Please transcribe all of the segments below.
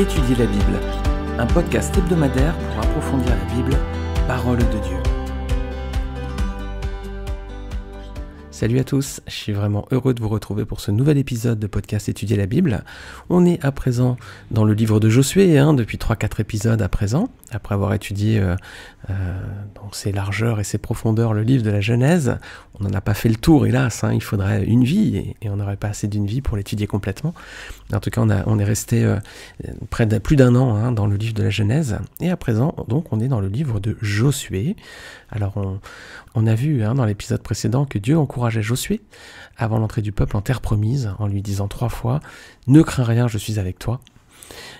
Étudier la Bible, un podcast hebdomadaire pour approfondir la Bible, parole de Dieu. Salut à tous, je suis vraiment heureux de vous retrouver pour ce nouvel épisode de podcast Étudier la Bible. On est à présent dans le livre de Josué, hein, depuis 3-4 épisodes à présent. Après avoir étudié euh, euh, dans ses largeurs et ses profondeurs le livre de la Genèse, on n'en a pas fait le tour, hélas, hein, il faudrait une vie, et, on n'aurait pas assez d'une vie pour l'étudier complètement. En tout cas, on, est resté euh, près de plus d'un an hein, dans le livre de la Genèse, et à présent, donc, on est dans le livre de Josué. Alors, on, a vu hein, dans l'épisode précédent que Dieu encourageait Josué avant l'entrée du peuple en terre promise, en lui disant trois fois, Ne crains rien, je suis avec toi.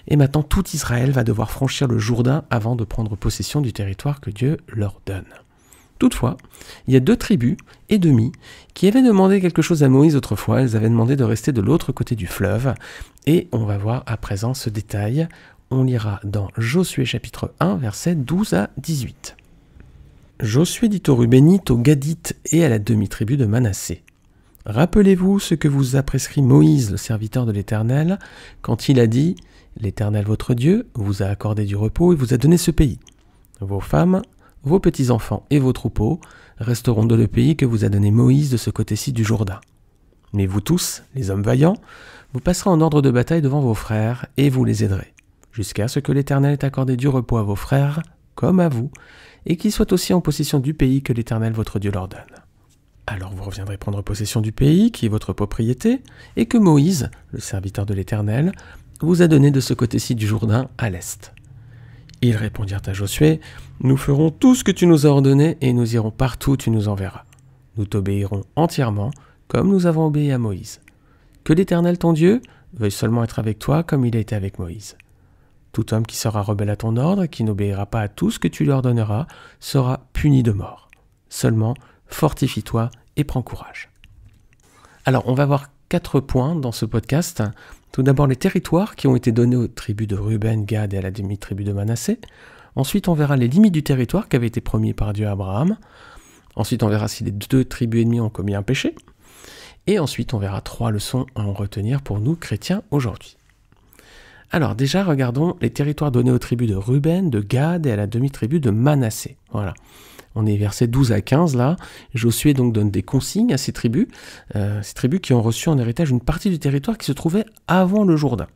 Et maintenant, tout Israël va devoir franchir le Jourdain avant de prendre possession du territoire que Dieu leur donne. Toutefois, il y a deux tribus et demi qui avaient demandé quelque chose à Moïse autrefois. Elles avaient demandé de rester de l'autre côté du fleuve. Et on va voir à présent ce détail. On lira dans Josué chapitre 1, versets 12 à 18. Josué dit aux Rubénites, aux Gadites et à la demi-tribu de Manassé. Rappelez-vous ce que vous a prescrit Moïse, le serviteur de l'Éternel, quand il a dit L'Éternel votre Dieu vous a accordé du repos et vous a donné ce pays. Vos femmes, vos petits-enfants et vos troupeaux resteront dans le pays que vous a donné Moïse de ce côté-ci du Jourdain. Mais vous tous, les hommes vaillants, vous passerez en ordre de bataille devant vos frères et vous les aiderez, jusqu'à ce que l'Éternel ait accordé du repos à vos frères comme à vous, et qu'ils soient aussi en possession du pays que l'Éternel votre Dieu leur donne. Alors vous reviendrez prendre possession du pays qui est votre propriété, et que Moïse, le serviteur de l'Éternel, vous a donné de ce côté-ci du Jourdain à l'est. Ils répondirent à Josué, Nous ferons tout ce que tu nous as ordonné et nous irons partout où tu nous enverras. Nous t'obéirons entièrement, comme nous avons obéi à Moïse. Que l'Éternel ton Dieu veuille seulement être avec toi comme il a été avec Moïse. Tout homme qui sera rebelle à ton ordre qui n'obéira pas à tout ce que tu lui ordonneras sera puni de mort. Seulement, fortifie-toi et prends courage. Alors, on va voir quatre points dans ce podcast tout d'abord les territoires qui ont été donnés aux tribus de Ruben, Gad et à la demi-tribu de Manassé. Ensuite, on verra les limites du territoire qui avait été promis par Dieu à Abraham. Ensuite, on verra si les deux tribus ennemies ont commis un péché. Et ensuite, on verra trois leçons à en retenir pour nous, chrétiens, aujourd'hui. Alors déjà, regardons les territoires donnés aux tribus de Ruben, de Gad et à la demi-tribu de Manassé. Voilà. On est verset 12 à 15 là. Josué donc donne des consignes à ces tribus, euh, ces tribus qui ont reçu en héritage une partie du territoire qui se trouvait avant le Jourdain.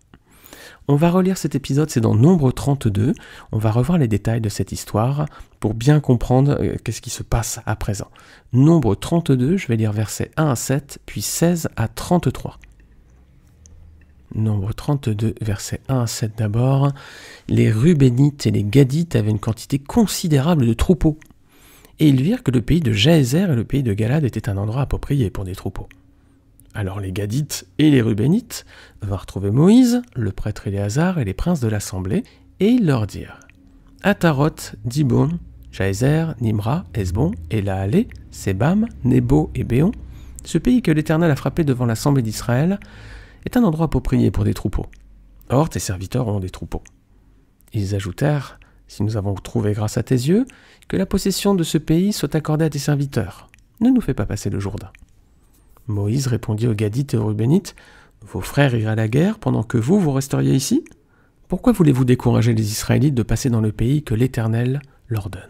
On va relire cet épisode, c'est dans Nombre 32. On va revoir les détails de cette histoire pour bien comprendre euh, qu'est-ce qui se passe à présent. Nombre 32, je vais lire versets 1 à 7, puis 16 à 33. Nombre 32, versets 1 à 7 d'abord. Les Rubénites et les Gadites avaient une quantité considérable de troupeaux et ils virent que le pays de Jaézer et le pays de Galad étaient un endroit approprié pour des troupeaux. Alors les Gadites et les Rubénites vinrent trouver Moïse, le prêtre Éléazar et les princes de l'assemblée, et ils leur dirent Ataroth, Dibon, Jaézer, Nimra, Esbon, Elahalé, Sebam, Nebo et Béon, ce pays que l'Éternel a frappé devant l'assemblée d'Israël, est un endroit approprié pour des troupeaux. Or, tes serviteurs ont des troupeaux. Ils ajoutèrent si nous avons trouvé grâce à tes yeux, que la possession de ce pays soit accordée à tes serviteurs. Ne nous fais pas passer le Jourdain. Moïse répondit aux Gadites et aux Rubénites Vos frères iraient à la guerre pendant que vous, vous resteriez ici Pourquoi voulez-vous décourager les Israélites de passer dans le pays que l'Éternel leur donne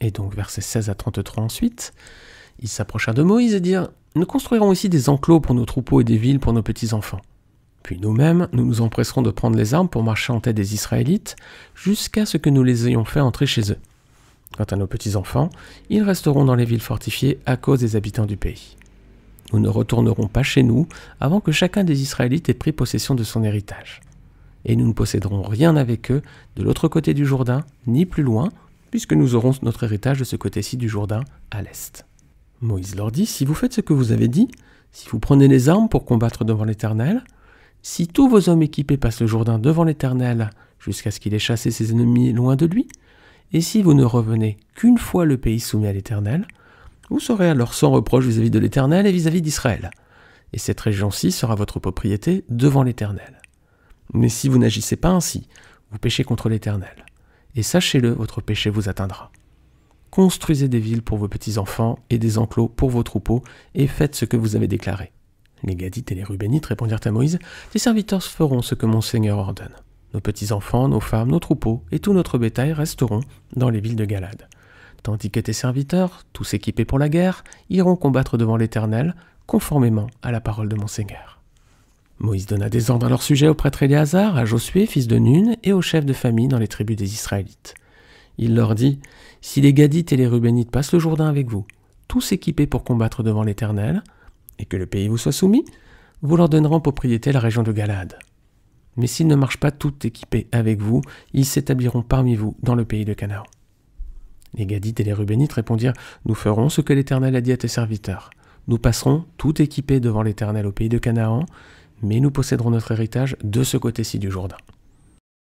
Et donc, versets 16 à 33 ensuite, ils s'approchèrent de Moïse et dirent Nous construirons ici des enclos pour nos troupeaux et des villes pour nos petits-enfants. Puis nous-mêmes, nous nous empresserons de prendre les armes pour marcher en tête des Israélites jusqu'à ce que nous les ayons fait entrer chez eux. Quant à nos petits-enfants, ils resteront dans les villes fortifiées à cause des habitants du pays. Nous ne retournerons pas chez nous avant que chacun des Israélites ait pris possession de son héritage. Et nous ne posséderons rien avec eux de l'autre côté du Jourdain, ni plus loin, puisque nous aurons notre héritage de ce côté-ci du Jourdain, à l'est. Moïse leur dit, si vous faites ce que vous avez dit, si vous prenez les armes pour combattre devant l'Éternel, si tous vos hommes équipés passent le Jourdain devant l'Éternel jusqu'à ce qu'il ait chassé ses ennemis loin de lui, et si vous ne revenez qu'une fois le pays soumis à l'Éternel, vous serez alors sans reproche vis-à-vis de l'Éternel et vis-à-vis d'Israël, et cette région-ci sera votre propriété devant l'Éternel. Mais si vous n'agissez pas ainsi, vous péchez contre l'Éternel, et sachez-le, votre péché vous atteindra. Construisez des villes pour vos petits-enfants et des enclos pour vos troupeaux, et faites ce que vous avez déclaré. Les Gadites et les Rubénites répondirent à Moïse Tes serviteurs feront ce que mon Seigneur ordonne. Nos petits-enfants, nos femmes, nos troupeaux et tout notre bétail resteront dans les villes de Galade. Tandis que tes serviteurs, tous équipés pour la guerre, iront combattre devant l'Éternel, conformément à la parole de mon Seigneur. Moïse donna des ordres à leur sujet au prêtre Éléazar, à Josué, fils de Nun, et aux chefs de famille dans les tribus des Israélites. Il leur dit Si les Gadites et les Rubénites passent le Jourdain avec vous, tous équipés pour combattre devant l'Éternel, et que le pays vous soit soumis, vous leur donnerez en propriété la région de Galade. Mais s'ils ne marchent pas tout équipés avec vous, ils s'établiront parmi vous dans le pays de Canaan. Les Gadites et les Rubénites répondirent Nous ferons ce que l'Éternel a dit à tes serviteurs. Nous passerons tout équipés devant l'Éternel au pays de Canaan, mais nous posséderons notre héritage de ce côté-ci du Jourdain.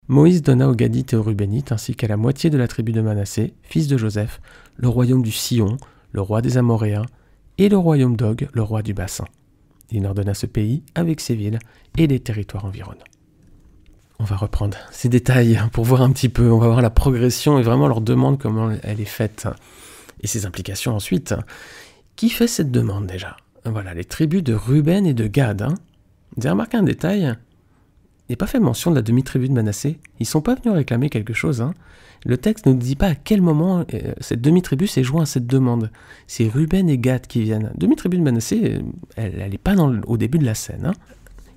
Moïse donna aux Gadites et aux Rubénites, ainsi qu'à la moitié de la tribu de Manassé, fils de Joseph, le royaume du Sion, le roi des Amoréens, et le royaume d'Og, le roi du bassin. Il ordonna ce pays avec ses villes et les territoires environnants. On va reprendre ces détails pour voir un petit peu, on va voir la progression et vraiment leur demande comment elle est faite et ses implications ensuite. Qui fait cette demande déjà Voilà, les tribus de Ruben et de Gad. Hein. Vous avez remarqué un détail n'est pas fait mention de la demi-tribu de Manassé. Ils sont pas venus réclamer quelque chose. Hein. Le texte ne dit pas à quel moment euh, cette demi-tribu s'est joint à cette demande. C'est Ruben et Gad qui viennent. Demi-tribu de Manassé, euh, elle n'est pas au début de la scène. Hein.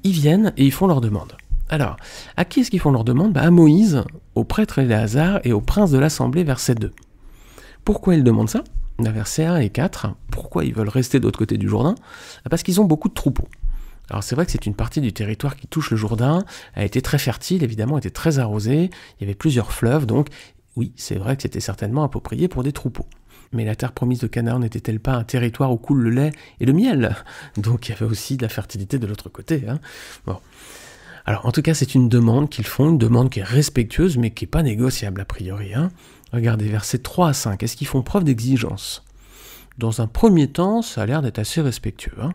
Ils viennent et ils font leur demande. Alors, à qui est-ce qu'ils font leur demande bah, À Moïse, au prêtre Eléazar et au prince de l'assemblée, verset 2. Pourquoi ils demandent ça bah, Verset 1 et 4. Pourquoi ils veulent rester de l'autre côté du Jourdain bah, Parce qu'ils ont beaucoup de troupeaux. Alors c'est vrai que c'est une partie du territoire qui touche le Jourdain, a été très fertile évidemment, était très arrosée, il y avait plusieurs fleuves, donc oui, c'est vrai que c'était certainement approprié pour des troupeaux. Mais la terre promise de Canaan n'était-elle pas un territoire où coule le lait et le miel Donc il y avait aussi de la fertilité de l'autre côté. Hein. bon. Alors en tout cas, c'est une demande qu'ils font, une demande qui est respectueuse mais qui n'est pas négociable a priori. Hein Regardez versets 3 à 5, est-ce qu'ils font preuve d'exigence Dans un premier temps, ça a l'air d'être assez respectueux. Hein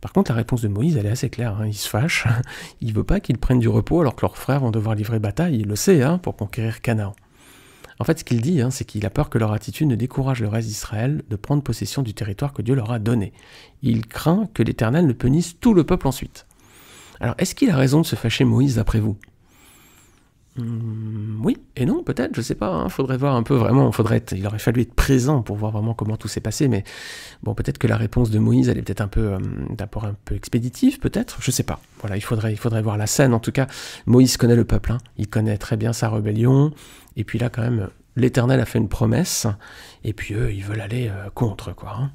par contre, la réponse de Moïse, elle est assez claire. Hein. Il se fâche, il veut pas qu'ils prennent du repos alors que leurs frères vont devoir livrer bataille, il le sait, hein, pour conquérir Canaan. En fait, ce qu'il dit, hein, c'est qu'il a peur que leur attitude ne décourage le reste d'Israël de prendre possession du territoire que Dieu leur a donné. Il craint que l'Éternel ne punisse tout le peuple ensuite. Alors, est-ce qu'il a raison de se fâcher Moïse, d'après vous Hmm, oui et non, peut-être, je sais pas. Hein. faudrait voir un peu vraiment. Faudrait il aurait fallu être présent pour voir vraiment comment tout s'est passé. Mais bon, peut-être que la réponse de Moïse, elle est peut-être un peu euh, un peu expéditive, peut-être. Je sais pas. Voilà, il faudrait, il faudrait voir la scène. En tout cas, Moïse connaît le peuple. Hein. il connaît très bien sa rébellion. Et puis là, quand même, l'Éternel a fait une promesse. Et puis eux, ils veulent aller euh, contre, quoi. Hein.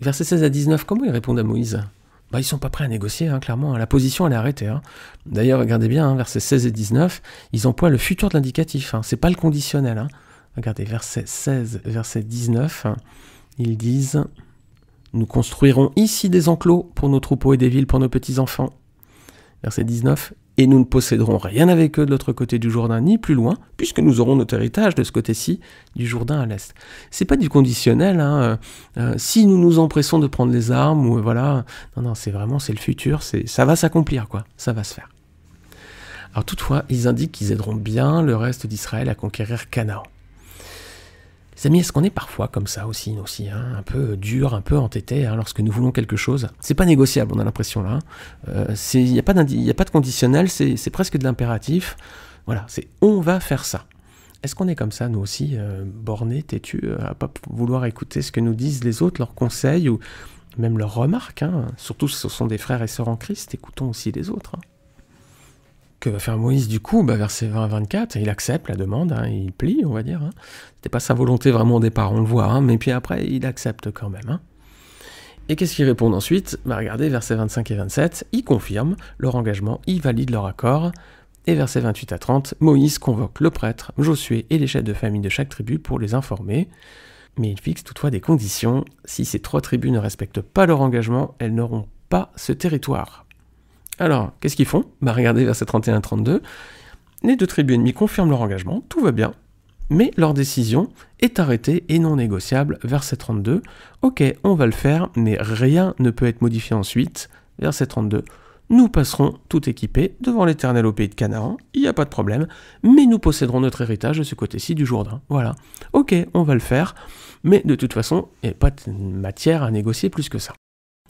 Verset 16 à 19, comment ils répondent à Moïse ils bah, ils sont pas prêts à négocier, hein, clairement. Hein. La position, elle est arrêtée. Hein. D'ailleurs, regardez bien, versets 16 et 19, ils emploient le futur de l'indicatif. C'est pas le conditionnel. Regardez, verset 16, verset 19, ils disent Nous construirons ici des enclos pour nos troupeaux et des villes pour nos petits-enfants. Verset 19 et nous ne posséderons rien avec eux de l'autre côté du Jourdain, ni plus loin, puisque nous aurons notre héritage de ce côté-ci du Jourdain à l'est. C'est pas du conditionnel. Hein. Euh, euh, si nous nous empressons de prendre les armes, ou euh, voilà, non, non, c'est vraiment c'est le futur, c'est ça va s'accomplir quoi, ça va se faire. Alors toutefois, ils indiquent qu'ils aideront bien le reste d'Israël à conquérir Canaan. Les amis, est-ce qu'on est parfois comme ça aussi, aussi hein, un peu dur, un peu entêté, hein, lorsque nous voulons quelque chose C'est pas négociable, on a l'impression là. Hein. Euh, il n'y a, pas a pas de conditionnel, c'est presque de l'impératif. Voilà, c'est on va faire ça. Est-ce qu'on est comme ça, nous aussi, euh, bornés, têtus, euh, à pas vouloir écouter ce que nous disent les autres, leurs conseils ou même leurs remarques Surtout si ce sont des frères et sœurs en Christ, écoutons aussi les autres que va faire Moïse du coup bah, Verset 20 à 24, il accepte la demande, hein, il plie, on va dire. Hein. C'était pas sa volonté vraiment au départ, on le voit, hein, mais puis après, il accepte quand même. Hein. Et qu'est-ce qu'ils répondent ensuite bah, Regardez, versets 25 et 27, ils confirment leur engagement, ils valident leur accord. Et versets 28 à 30, Moïse convoque le prêtre, Josué et les chefs de famille de chaque tribu pour les informer. Mais il fixe toutefois des conditions. Si ces trois tribus ne respectent pas leur engagement, elles n'auront pas ce territoire. Alors, qu'est-ce qu'ils font Bah regardez verset 31 et 32. Les deux tribus ennemies confirment leur engagement, tout va bien, mais leur décision est arrêtée et non négociable, verset 32. Ok, on va le faire, mais rien ne peut être modifié ensuite, verset 32. Nous passerons, tout équipés, devant l'Éternel au pays de Canaan, il n'y a pas de problème, mais nous posséderons notre héritage de ce côté-ci du Jourdain. Voilà. Ok, on va le faire, mais de toute façon, il n'y a pas de matière à négocier plus que ça.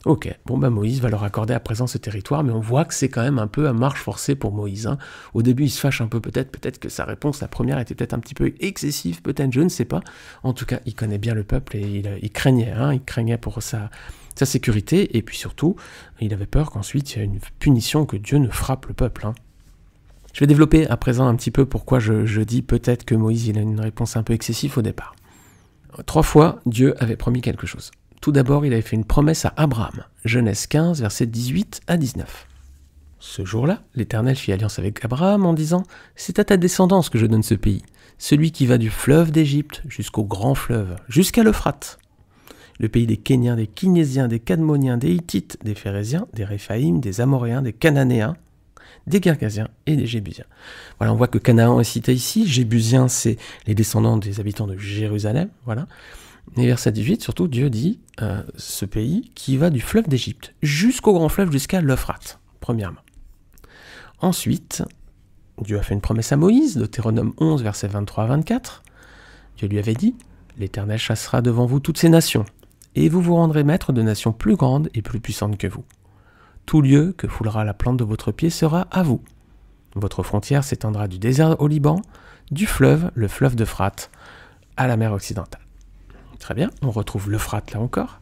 Ok, bon bah Moïse va leur accorder à présent ce territoire, mais on voit que c'est quand même un peu à marche forcée pour Moïse. Hein. Au début, il se fâche un peu peut-être, peut-être que sa réponse, la première, était peut-être un petit peu excessive, peut-être, je ne sais pas. En tout cas, il connaît bien le peuple et il, craignait, hein, il craignait pour sa, sécurité, et puis surtout, il avait peur qu'ensuite il y ait une punition, que Dieu ne frappe le peuple. Hein. Je vais développer à présent un petit peu pourquoi je, je dis peut-être que Moïse, il a une réponse un peu excessive au départ. Trois fois, Dieu avait promis quelque chose. Tout d'abord, il avait fait une promesse à Abraham, Genèse 15, versets 18 à 19. Ce jour-là, l'Éternel fit alliance avec Abraham en disant C'est à ta descendance que je donne ce pays, celui qui va du fleuve d'Égypte jusqu'au grand fleuve, jusqu'à l'Euphrate. Le pays des Kéniens, des Kinésiens, des Cadmoniens, des Hittites, des Phérésiens, des Réphaïm, des Amoréens, des Cananéens, des Gergasiens et des Jébusiens. Voilà, on voit que Canaan est cité ici. Jébusiens, c'est les descendants des habitants de Jérusalem. Voilà. Et verset 18, surtout, Dieu dit euh, ce pays qui va du fleuve d'Égypte jusqu'au grand fleuve, jusqu'à l'Euphrate, premièrement. Ensuite, Dieu a fait une promesse à Moïse, Deutéronome 11, verset 23 à 24. Dieu lui avait dit L'Éternel chassera devant vous toutes ces nations, et vous vous rendrez maître de nations plus grandes et plus puissantes que vous. Tout lieu que foulera la plante de votre pied sera à vous. Votre frontière s'étendra du désert au Liban, du fleuve, le fleuve d'Euphrate, à la mer occidentale. Très bien, on retrouve l'Euphrate là encore.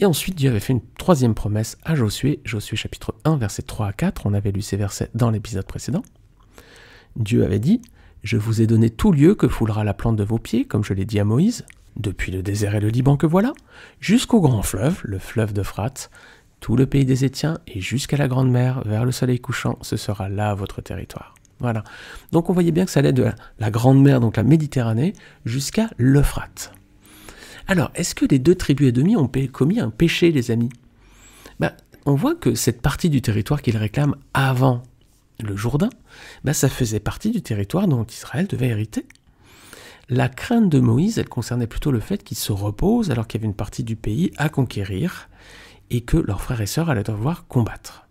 Et ensuite, Dieu avait fait une troisième promesse à Josué, Josué chapitre 1, versets 3 à 4, on avait lu ces versets dans l'épisode précédent. Dieu avait dit, Je vous ai donné tout lieu que foulera la plante de vos pieds, comme je l'ai dit à Moïse, depuis le désert et le Liban que voilà, jusqu'au grand fleuve, le fleuve d'Euphrate, tout le pays des Étiens, et jusqu'à la grande mer, vers le soleil couchant, ce sera là votre territoire. Voilà. Donc on voyait bien que ça allait de la grande mer, donc la Méditerranée, jusqu'à l'Euphrate. Alors, est-ce que les deux tribus et demi ont commis un péché, les amis bah, On voit que cette partie du territoire qu'ils réclament avant le Jourdain, bah, ça faisait partie du territoire dont Israël devait hériter. La crainte de Moïse, elle concernait plutôt le fait qu'ils se reposent alors qu'il y avait une partie du pays à conquérir et que leurs frères et sœurs allaient devoir combattre.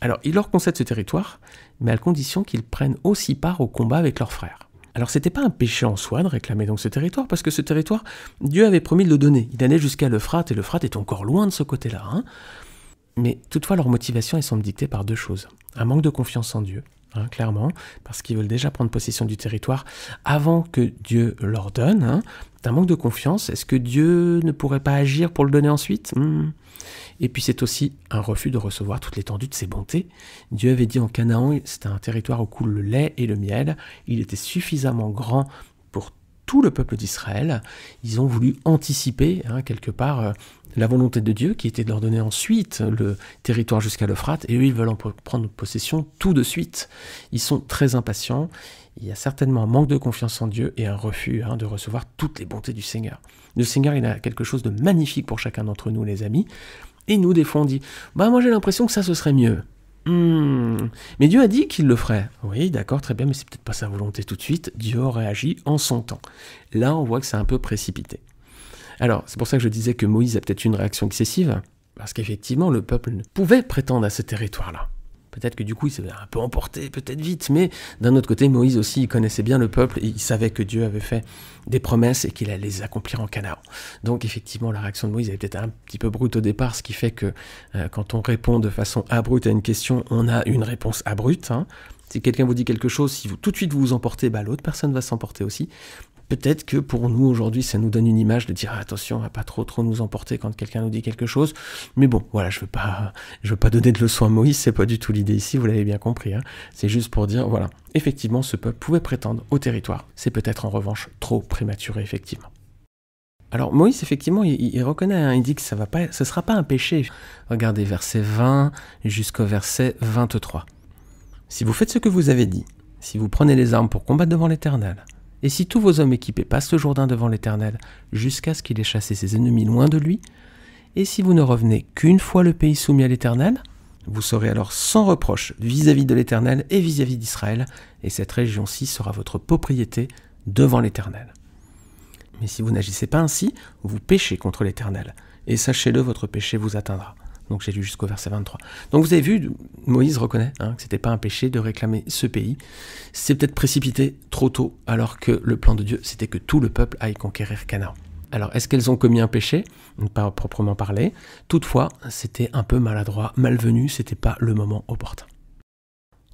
Alors, il leur concède ce territoire, mais à condition qu'ils prennent aussi part au combat avec leurs frères. Alors c'était pas un péché en soi de réclamer donc ce territoire, parce que ce territoire, Dieu avait promis de le donner. Il allait jusqu'à l'Euphrate, et l'Euphrate est encore loin de ce côté-là. Hein. Mais toutefois, leur motivation, elle semble dictée par deux choses. Un manque de confiance en Dieu, Hein, clairement, parce qu'ils veulent déjà prendre possession du territoire avant que Dieu leur donne. Hein. C'est un manque de confiance. Est-ce que Dieu ne pourrait pas agir pour le donner ensuite hmm. Et puis c'est aussi un refus de recevoir toute l'étendue de ses bontés. Dieu avait dit en Canaan, c'était un territoire où coule le lait et le miel. Il était suffisamment grand pour tout le peuple d'Israël. Ils ont voulu anticiper hein, quelque part. Euh, la volonté de Dieu qui était de leur donner ensuite le territoire jusqu'à l'Euphrate, et eux, ils veulent en prendre possession tout de suite. Ils sont très impatients. Il y a certainement un manque de confiance en Dieu et un refus hein, de recevoir toutes les bontés du Seigneur. Le Seigneur, il a quelque chose de magnifique pour chacun d'entre nous, les amis. Et nous, des fois, on dit Bah, moi, j'ai l'impression que ça, ce serait mieux. Hmm. Mais Dieu a dit qu'il le ferait. Oui, d'accord, très bien, mais c'est peut-être pas sa volonté tout de suite. Dieu aurait en son temps. Là, on voit que c'est un peu précipité. Alors, c'est pour ça que je disais que Moïse a peut-être une réaction excessive, parce qu'effectivement, le peuple ne pouvait prétendre à ce territoire-là. Peut-être que du coup, il s'est un peu emporté, peut-être vite, mais d'un autre côté, Moïse aussi, il connaissait bien le peuple, il savait que Dieu avait fait des promesses et qu'il allait les accomplir en Canaan. Donc effectivement, la réaction de Moïse avait peut-être un petit peu brute au départ, ce qui fait que euh, quand on répond de façon abrupte à une question, on a une réponse abrupte. Hein. Si quelqu'un vous dit quelque chose, si vous tout de suite vous vous emportez, bah, l'autre personne va s'emporter aussi peut-être que pour nous aujourd'hui, ça nous donne une image de dire ah, attention, on va pas trop trop nous emporter quand quelqu'un nous dit quelque chose. Mais bon, voilà, je veux pas, je veux pas donner de leçons à Moïse, c'est pas du tout l'idée ici, vous l'avez bien compris. Hein. C'est juste pour dire voilà, effectivement, ce peuple pouvait prétendre au territoire. C'est peut-être en revanche trop prématuré effectivement. Alors Moïse, effectivement, il, reconnaît, hein, il dit que ça va pas, ce sera pas un péché. Regardez verset 20 jusqu'au verset 23. Si vous faites ce que vous avez dit, si vous prenez les armes pour combattre devant l'Éternel, et si tous vos hommes équipés passent le Jourdain devant l'Éternel, jusqu'à ce qu'il ait chassé ses ennemis loin de lui, et si vous ne revenez qu'une fois le pays soumis à l'Éternel, vous serez alors sans reproche vis-à-vis de l'Éternel et vis-à-vis d'Israël, et cette région-ci sera votre propriété devant l'Éternel. Mais si vous n'agissez pas ainsi, vous péchez contre l'Éternel, et sachez-le, votre péché vous atteindra. Donc j'ai lu jusqu'au verset 23. Donc vous avez vu, Moïse reconnaît hein, que ce n'était pas un péché de réclamer ce pays. C'est peut-être précipité trop tôt, alors que le plan de Dieu, c'était que tout le peuple aille conquérir Canaan. Alors, est-ce qu'elles ont commis un péché Pas proprement parler. Toutefois, c'était un peu maladroit, malvenu, c'était pas le moment opportun.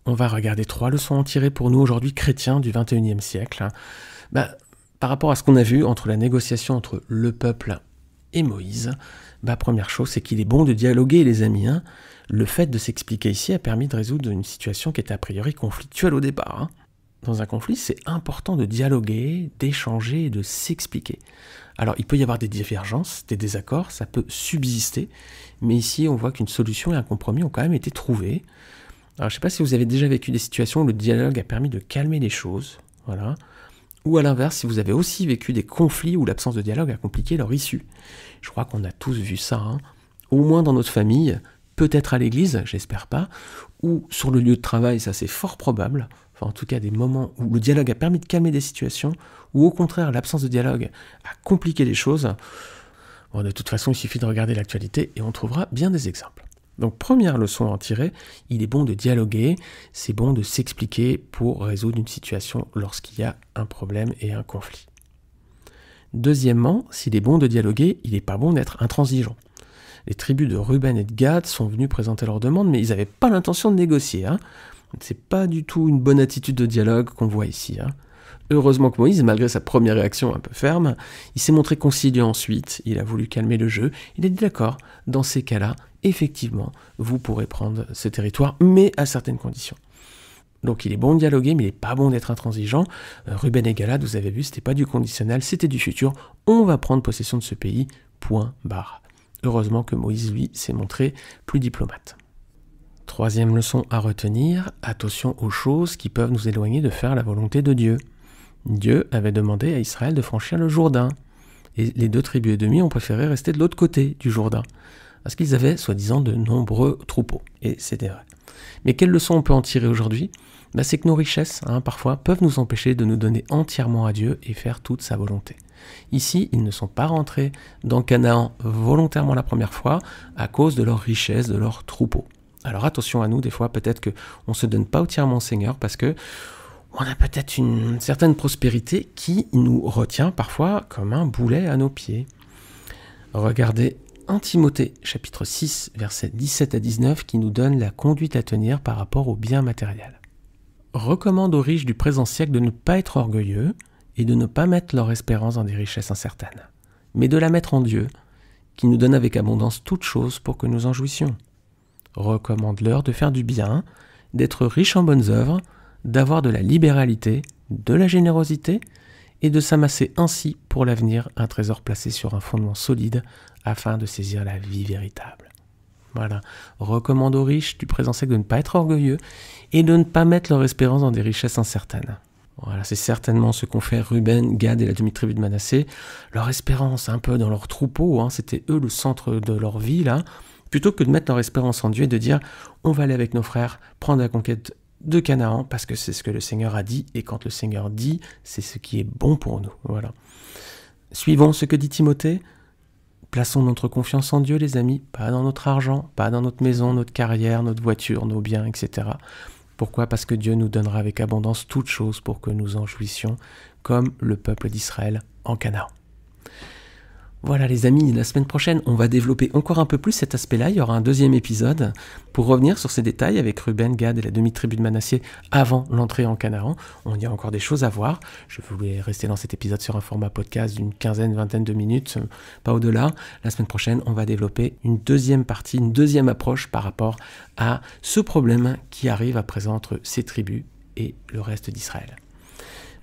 On va regarder trois leçons en tirées pour nous aujourd'hui chrétiens du 21e siècle. Hein. Bah, par rapport à ce qu'on a vu entre la négociation entre le peuple et Moïse bah, Première chose, c'est qu'il est bon de dialoguer, les amis. Hein. Le fait de s'expliquer ici a permis de résoudre une situation qui était a priori conflictuelle au départ. Hein. Dans un conflit, c'est important de dialoguer, d'échanger et de s'expliquer. Alors, il peut y avoir des divergences, des désaccords, ça peut subsister, mais ici, on voit qu'une solution et un compromis ont quand même été trouvés. Alors, je ne sais pas si vous avez déjà vécu des situations où le dialogue a permis de calmer les choses, voilà, ou à l'inverse, si vous avez aussi vécu des conflits où l'absence de dialogue a compliqué leur issue. Je crois qu'on a tous vu ça, hein. au moins dans notre famille, peut-être à l'église, j'espère pas, ou sur le lieu de travail, ça c'est fort probable, enfin en tout cas des moments où le dialogue a permis de calmer des situations, ou au contraire l'absence de dialogue a compliqué les choses. Bon, de toute façon, il suffit de regarder l'actualité et on trouvera bien des exemples. Donc première leçon à en tirer, il est bon de dialoguer, c'est bon de s'expliquer pour résoudre une situation lorsqu'il y a un problème et un conflit. Deuxièmement, s'il est bon de dialoguer, il n'est pas bon d'être intransigeant. Les tribus de Ruben et de Gad sont venues présenter leurs demandes, mais ils n'avaient pas l'intention de négocier. Hein. C'est pas du tout une bonne attitude de dialogue qu'on voit ici. Hein. Heureusement que Moïse, malgré sa première réaction un peu ferme, il s'est montré conciliant ensuite, il a voulu calmer le jeu, il a dit d'accord, dans ces cas-là, effectivement, vous pourrez prendre ce territoire, mais à certaines conditions. Donc il est bon de dialoguer, mais il n'est pas bon d'être intransigeant. Euh, Ruben et Galad, vous avez vu, c'était pas du conditionnel, c'était du futur. On va prendre possession de ce pays, point barre. Heureusement que Moïse, lui, s'est montré plus diplomate. Troisième leçon à retenir, attention aux choses qui peuvent nous éloigner de faire la volonté de Dieu. Dieu avait demandé à Israël de franchir le Jourdain. Et les deux tribus et demi ont préféré rester de l'autre côté du Jourdain, parce qu'ils avaient soi-disant de nombreux troupeaux. Et c'était vrai. Mais quelle leçon on peut en tirer aujourd'hui bah, C'est que nos richesses, hein, parfois, peuvent nous empêcher de nous donner entièrement à Dieu et faire toute sa volonté. Ici, ils ne sont pas rentrés dans Canaan volontairement la première fois à cause de leurs richesses, de leurs troupeaux. Alors attention à nous, des fois, peut-être qu'on ne se donne pas au Seigneur parce que on a peut-être une, certaine prospérité qui nous retient parfois comme un boulet à nos pieds. Regardez 1 chapitre 6 versets 17 à 19 qui nous donne la conduite à tenir par rapport au bien matériel. Recommande aux riches du présent siècle de ne pas être orgueilleux et de ne pas mettre leur espérance dans des richesses incertaines, mais de la mettre en Dieu, qui nous donne avec abondance toutes choses pour que nous en jouissions. Recommande-leur de faire du bien, d'être riches en bonnes œuvres, d'avoir de la libéralité, de la générosité et de s'amasser ainsi pour l'avenir un trésor placé sur un fondement solide afin de saisir la vie véritable. Voilà, recommande aux riches du présent siècle de ne pas être orgueilleux et de ne pas mettre leur espérance dans des richesses incertaines. Voilà, c'est certainement ce qu'ont fait Ruben, Gad et la demi-tribu de Manassé. Leur espérance, un peu dans leur troupeau, hein, c'était eux le centre de leur vie, là, plutôt que de mettre leur espérance en Dieu et de dire on va aller avec nos frères, prendre la conquête de Canaan, parce que c'est ce que le Seigneur a dit, et quand le Seigneur dit, c'est ce qui est bon pour nous. Voilà. Suivons ce que dit Timothée. Plaçons notre confiance en Dieu, les amis, pas dans notre argent, pas dans notre maison, notre carrière, notre voiture, nos biens, etc. Pourquoi Parce que Dieu nous donnera avec abondance toutes choses pour que nous en jouissions, comme le peuple d'Israël en Canaan. Voilà les amis, la semaine prochaine, on va développer encore un peu plus cet aspect-là. Il y aura un deuxième épisode pour revenir sur ces détails avec Ruben, Gad et la demi-tribu de Manassé avant l'entrée en Canaan. On y a encore des choses à voir. Je voulais rester dans cet épisode sur un format podcast d'une quinzaine, vingtaine de minutes, euh, pas au-delà. La semaine prochaine, on va développer une deuxième partie, une deuxième approche par rapport à ce problème qui arrive à présent entre ces tribus et le reste d'Israël.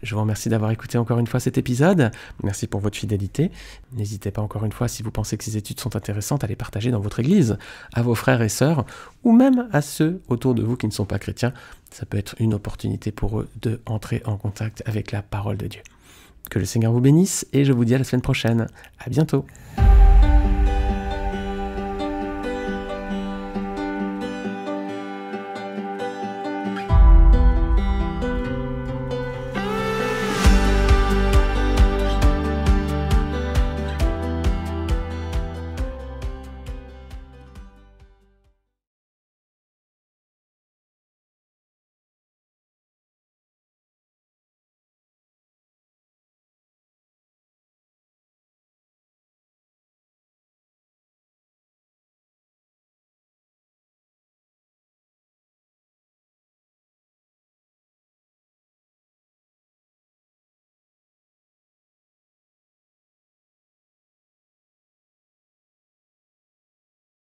Je vous remercie d'avoir écouté encore une fois cet épisode. Merci pour votre fidélité. N'hésitez pas encore une fois, si vous pensez que ces études sont intéressantes, à les partager dans votre église, à vos frères et sœurs, ou même à ceux autour de vous qui ne sont pas chrétiens. Ça peut être une opportunité pour eux de entrer en contact avec la parole de Dieu. Que le Seigneur vous bénisse et je vous dis à la semaine prochaine. À bientôt.